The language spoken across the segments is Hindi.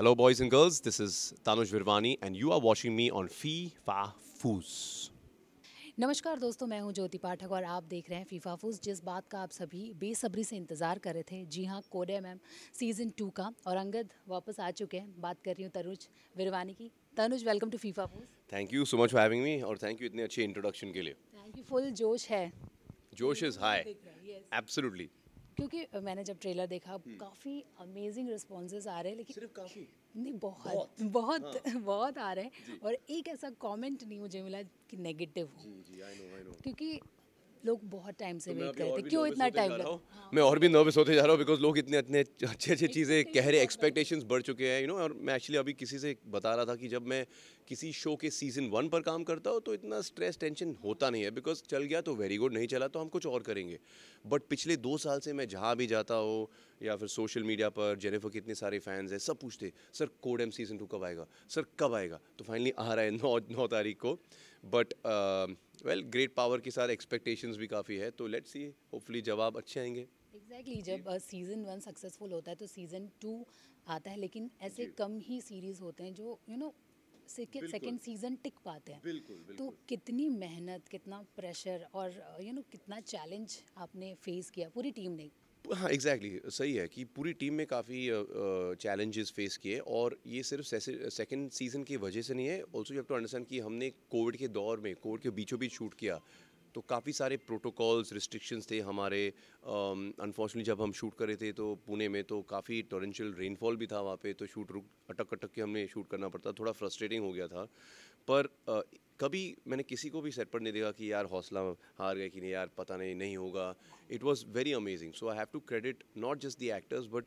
Hello, boys and girls. This is Tanuj Virwani, and you are watching me on FIFA Foos. नमस्कार दोस्तों मैं हूं ज्योति पाठक और आप देख रहे हैं फीफा फूस जिस बात का आप सभी बेसब्री से इंतज़ार कर रहे थे जी हां कोडे मैम सीज़न टू का और अंगद वापस आ चुके हैं बात कर रही हूं तनुज विरवानी की तनुज वेलकम टू फीफा फूस thank you so much for having me और थैंक यू इतने अच्छे इंट्रोडक्शन के लिए थैंक यू फुल जोश है जोश इज़ हाई एब्सोल्युटली क्योंकि मैंने जब ट्रेलर देखा काफ़ी अमेजिंग रिस्पॉन्सेज आ रहे हैं लेकिन सिर्फ काफ़ी नहीं बहुत बहुत बहुत, हाँ। बहुत आ रहे हैं और एक ऐसा कमेंट नहीं मुझे मिला कि नेगेटिव हो क्योंकि लोग बहुत टाइम से वेट तो करते क्यों इतना टाइम लगा मैं और भी नर्वस होते जा रहा हूँ बिकॉज लोग इतने इतने अच्छे अच्छे चीज़ें कह रहे एक्सपेक्टेशंस बढ़ चुके हैं यू नो और मैं एक्चुअली अभी किसी से बता रहा था कि जब मैं किसी शो के सीज़न वन पर काम करता हूँ तो इतना स्ट्रेस टेंशन होता नहीं है बिकॉज चल गया तो वेरी गुड नहीं चला तो हम कुछ और करेंगे बट पिछले दो साल से मैं जहाँ भी जाता हूँ या फिर सोशल मीडिया पर जेनेफर के इतने सारे फैंस हैं सब पूछते सर कोडम सीज़न टू कब आएगा सर कब आएगा तो फाइनली आ रहा है नौ नौ तारीख को बट वेल ग्रेट पावर के साथ एक्सपेक्टेशंस भी काफ़ी है तो लेट्स सी होपफुली जवाब अच्छे आएंगे एग्जैक्टली exactly, जब सीज़न वन सक्सेसफुल होता है तो सीज़न टू आता है लेकिन ऐसे कम ही सीरीज़ होते हैं जो यू नो सेकेंड सीज़न टिक पाते हैं बिल्कुल, तो बिल्कुल. तो कितनी मेहनत कितना प्रेशर और यू you नो know, कितना चैलेंज आपने फेस किया पूरी टीम ने हाँ एग्जैक्टली exactly, सही है कि पूरी टीम में काफ़ी चैलेंजेस फेस किए और ये सिर्फ सेकंड सीज़न की वजह से नहीं है also you have to understand कि हमने कोविड के दौर में कोविड के बीचों बीच शूट किया तो काफ़ी सारे प्रोटोकॉल्स रिस्ट्रिक्शंस थे हमारे अनफॉर्चुनेटली जब हम शूट कर रहे थे तो पुणे में तो काफ़ी टोरेंशियल रेनफॉल भी था वहाँ पे तो शूट रुक अटक अटक के हमने शूट करना पड़ता थोड़ा फ्रस्ट्रेटिंग हो गया था पर आ, कभी मैंने किसी को भी सेट पर नहीं देखा कि यार हौसला हार गए कि नहीं यार पता नहीं नहीं होगा it was very amazing so I have to credit not just the actors but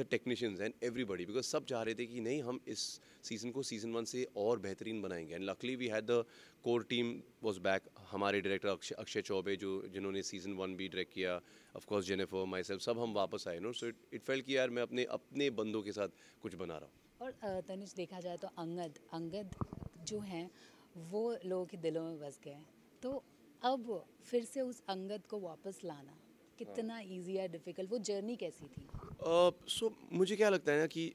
the technicians and everybody because सब चाह रहे थे कि नहीं हम इस सीज़न को सीज़न वन से और बेहतरीन बनाएंगे and luckily we had the core team was back हमारे डायरेक्टर अक्षय अक्षय चौबे जो जिन्होंने सीज़न वन भी डायरेक्ट किया ऑफकोर्स जेनेफर माई सेल्फ सब हम वापस आए no so it it felt कि यार मैं अपने अपने बंदों के साथ कुछ बना रहा हूँ और तनुज देखा जाए तो अंगद अंगद जो हैं वो लोगों के दिलों में बस गए तो अब फिर से उस अंगद को वापस लाना कितना ईजी हाँ। या डिफ़िकल्ट वो जर्नी कैसी थी सो uh, so, मुझे क्या लगता है ना कि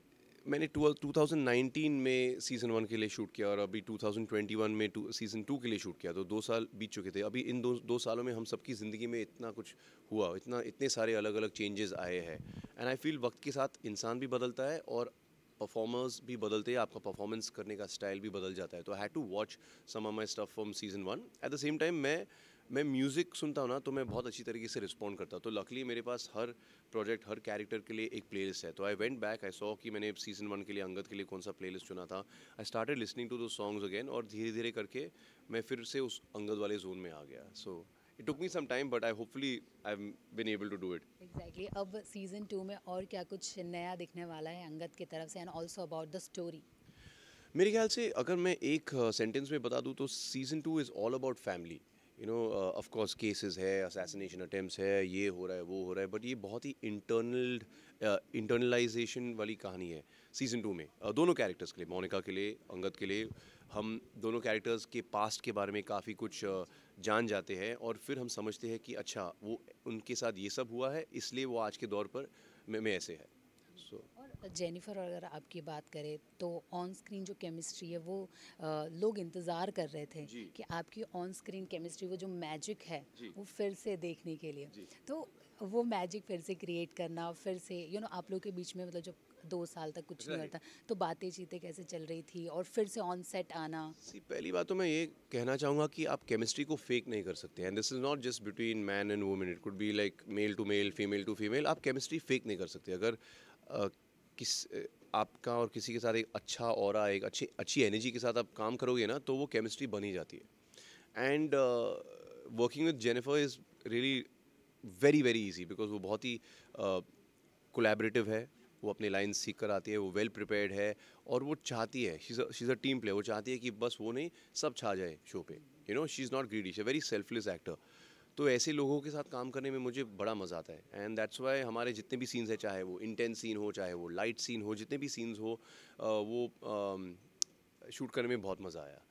मैंने टू थाउजेंड में सीज़न वन के लिए शूट किया और अभी टू थाउजेंड ट्वेंटी में टू सीज़न टू के लिए शूट किया तो दो साल बीत चुके थे अभी इन दो दो सालों में हम सबकी ज़िंदगी में इतना कुछ हुआ इतना इतने सारे अलग अलग चेंजेस आए हैं एंड आई फील वक्त के साथ इंसान भी बदलता है और परफॉर्मर्स भी बदलते हैं आपका परफॉर्मेंस करने का स्टाइल भी बदल जाता है तो I had to watch some of my stuff from season one at the same time मैं मैं म्यूज़िक सुनता हूँ ना तो मैं बहुत अच्छी तरीके से रिस्पॉन्ड करता हूँ तो लकली मेरे पास हर प्रोजेक्ट हर कैरेक्टर के लिए एक प्लेलिस्ट है तो I went back I saw कि मैंने सीज़न वन के लिए अंगद के लिए कौन सा प्लेलिस्ट चुना था आई स्टार्टेड लिसनिंग टू दो सॉन्ग्स अगेन और धीरे धीरे करके मैं फिर से उस अंगद वाले जोन में आ गया so so, it took me some time but I hopefully I am been able to do it exactly अब सीजन टू में और क्या कुछ नया दिखने वाला है अंगद की तरफ से and also about the story मेरे ख्याल से अगर मैं एक सेंटेंस में बता दूँ तो season two is all about family you know of cases है असैसिनेशन अटैम्प्ट है ये हो रहा है वो हो रहा है बट ये बहुत ही इंटरनल इंटरनलाइजेशन uh, वाली कहानी है सीज़न टू में uh, दोनों कैरेक्टर्स के लिए मोनिका के लिए अंगद के लिए हम दोनों कैरेक्टर्स के पास्ट के बारे में काफ़ी कुछ uh, जान जाते हैं और फिर हम समझते हैं कि अच्छा वो उनके साथ ये सब हुआ है इसलिए वो आज के दौर पर में, में ऐसे है सो so, और जेनिफर अगर आपकी बात करें तो ऑन स्क्रीन जो केमिस्ट्री है वो आ, लोग इंतज़ार कर रहे थे कि आपकी ऑन स्क्रीन केमिस्ट्री वो जो मैजिक है वो फिर से देखने के लिए तो वो मैजिक फिर से क्रिएट करना फिर से यू you नो know, आप लोग के बीच में मतलब जब दो साल तक कुछ नहीं होता तो बातें चीतें कैसे चल रही थी और फिर से ऑन सेट आना सी पहली बात तो मैं ये कहना चाहूँगा कि आप केमिस्ट्री को फेक नहीं कर सकते and this is not just between man and women it could be like male to male female to female आप केमिस्ट्री फेक नहीं कर सकते अगर आ, किस आपका और किसी के साथ एक अच्छा और एक अच्छी अच्छी एनर्जी के साथ आप काम करोगे ना तो वो केमिस्ट्री बन ही जाती है and working with Jennifer is really very very easy because वो बहुत ही कोलेबरेटिव है वो अपनी लाइन सीख कर आती है वो वेल प्रिपेयर्ड है और वो चाहती है शीज़ अ टीम प्ले वो चाहती है कि बस वो नहीं सब छा जाए शो पे you know she is not greedy she very selfless actor तो ऐसे लोगों के साथ काम करने में मुझे बड़ा मज़ा आता है एंड दैट्स वाई हमारे जितने भी सीन्स हैं चाहे वो इंटेंस सीन हो चाहे वो लाइट सीन हो जितने भी सीन्स हो वो शूट करने में बहुत मज़ा आया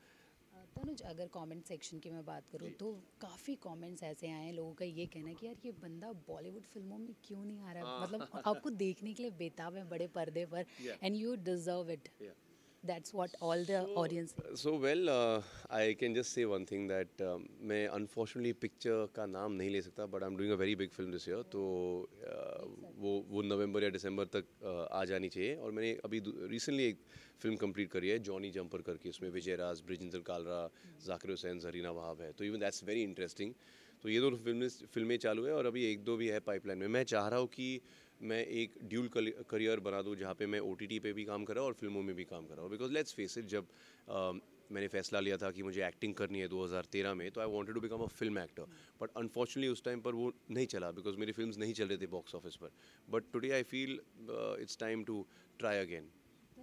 तनुज अगर कमेंट सेक्शन की मैं बात करूँ तो काफ़ी कमेंट्स ऐसे आए हैं लोगों का ये कहना कि यार ये बंदा बॉलीवुड फिल्मों में क्यों नहीं आ रहा है हाँ। मतलब आपको देखने के लिए बेताब है बड़े पर्दे पर and you deserve it that's what all the so, audience so well uh, i can just say one thing that um, मैं unfortunately picture का नाम नहीं ले सकता but i'm doing a very big film this year तो uh, वो वो नवंबर या दिसंबर तक uh, आ जानी चाहिए और मैंने अभी रिसेंटली एक फिल्म कंप्लीट करी है जॉनी जंपर करके उसमें विजय राज ब्रिजिंदर कालरा जाकिर हुसैन जरीना वहाब है तो इवन दैट्स वेरी इंटरेस्टिंग तो ये दोनों फिल्में फिल्में चालू है और अभी एक दो भी है पाइपलाइन में मैं चाह रहा हूँ कि मैं एक ड्यूल करियर बना दूँ जहाँ पे मैं ओ टी पे भी काम कर रहा हूँ और फिल्मों में भी काम कर रहा हूँ बिकॉज लेट्स फेस इट जब मैंने फैसला लिया था कि मुझे एक्टिंग करनी है 2013 में तो I wanted to become a film actor but unfortunately उस टाइम पर वो नहीं चला बिकॉज मेरी फिल्म नहीं चल रहे थे बॉक्स ऑफिस पर but today I feel it's time to try again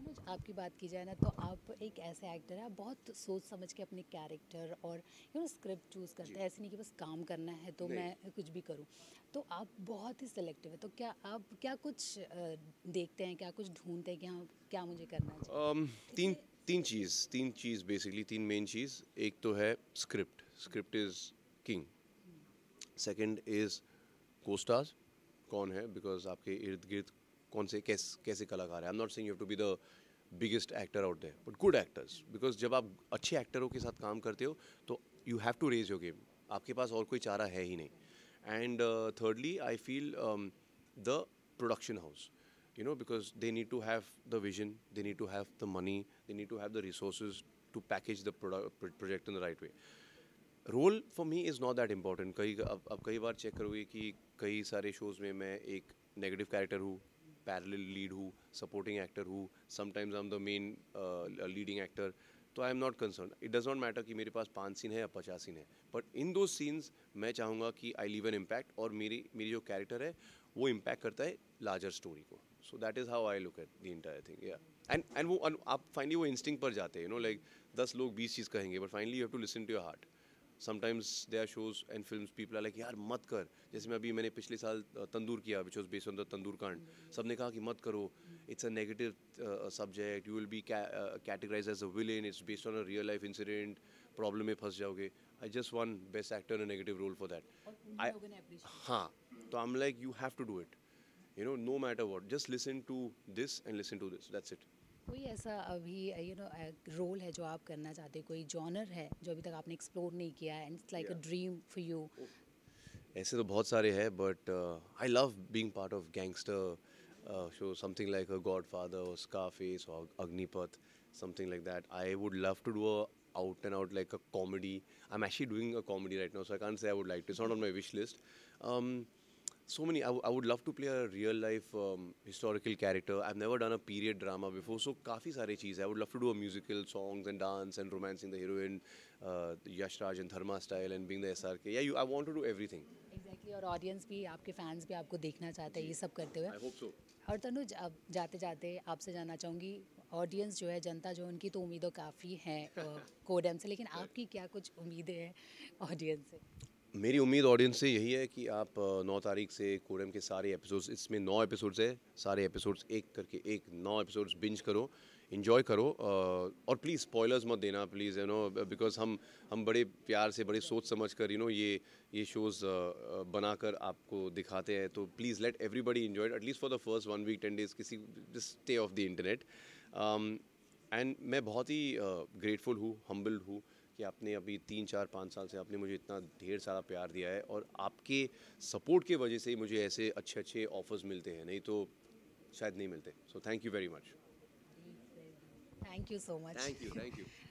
Anuj आपकी बात की जाए ना तो आप एक ऐसे एक्टर हैं आप बहुत सोच समझ के अपने कैरेक्टर और यू नो स्क्रिप्ट चूज़ करते हैं ऐसे नहीं कि बस काम करना है तो मैं कुछ भी करूं तो आप बहुत ही सिलेक्टिव है तो क्या आप क्या कुछ देखते हैं क्या कुछ ढूंढते हैं कि हाँ क्या मुझे करना है um, तीन तीन चीज़ तीन चीज़ बेसिकली तीन मेन चीज़ एक तो है script script is king second is को कौन है बिकॉज आपके इर्द गिर्द कौन से कैसे कैसे कलाकार हैं I am not saying you to be the biggest actor out there but good actors because जब आप अच्छे एक्टरों के साथ काम करते हो तो you have to raise your game आपके पास और कोई चारा है ही नहीं and thirdly I feel the production house you know because they need to have the vision they need to have the money they need to have the resource to package the project in the right way role for me is not that important कई अब अब कई बार चेक करोगे कि कई सारे शोज़ में मैं एक नेगेटिव कैरेक्टर हूँ parallel lead who, supporting actor who, sometimes I'm the main uh, leading actor. तो I am not concern it does not matter कि मेरे पास पाँच सीन है या पचास सीन है बट इन दो सीन्स मैं चाहूँगा कि आई लीव एन इम्पैक्ट और मेरी मेरी जो कैरेक्टर है वो इम्पैक्ट करता है लार्जर स्टोरी को so that is how I look at the entire thing या एंड एंड वो आप फाइनली वो इंस्टिंग पर जाते हैं यू नो लाइक दस लोग बीस चीज़ कहेंगे but finally you have to listen to your heart sometimes there are shows and film people are like यार मत कर जैसे मैं अभी मैंने पिछले साल तंदूर किया which was based on the Tandoor कांड सब ने कहा कि मत करो it's a negative subject you will be categorise as a villain it's based on a real life incident problem में फंस जाओगे I just won best actor in negative role for that I हाँ तो I am like you have to do it you know no matter what just listen to this and listen to this that's it कोई ऐसा अभी यू नो रोल है जो आप करना चाहते हैं कोई जॉनर है जो अभी तक आपने एक्सप्लोर नहीं किया है and like a dream for you ऐसे तो बहुत सारे हैं but I love being part of gangster show something like a godfather उसका फेस और Agnipath something like that I would love to do a out and out like a comedy I am actually doing a comedy right now so I can say I would like to it's not on my wish list so many I, I would love to play a real life um, historical character i've never done a period drama before so kafi sare cheez i would love to do a musical songs and dance and romance in the heroine uh, yash raj and dharma style and being the srk yeah you, i want to do everything exactly और audience भी आपके fans भी आपको देखना चाहते हैं ये सब करते हुए I hope so. और तनुज अब जाते जाते आपसे जानना चाहूँगी ऑडियंस जो है जनता जो उनकी तो उम्मीदों काफ़ी हैं कोडम से लेकिन आपकी क्या कुछ उम्मीदें हैं ऑडियंस से मेरी उम्मीद ऑडियंस से यही है कि आप नौ तारीख से कोरम के सारे एपिसोड्स इसमें नौ एपिसोड्स है सारे एपिसोड्स एक करके एक नौ एपिसोड्स बिंज करो इन्जॉय करो और प्लीज़ स्पॉयलर्स मत देना प्लीज़ यू नो बिकॉज हम हम बड़े प्यार से बड़े सोच समझ कर यू नो ये ये शोज़ बनाकर आपको दिखाते हैं तो please let everybody enjoy at least for the first one week ten days किसी stay off the internet and मैं बहुत ही ग्रेटफुल हूँ हम्बल हूँ कि आपने अभी तीन चार पाँच साल से आपने मुझे इतना ढेर सारा प्यार दिया है और आपके सपोर्ट के वजह से ही मुझे ऐसे अच्छे अच्छे ऑफर्स मिलते हैं नहीं तो शायद नहीं मिलते so thank you very much thank you so much thank you thank you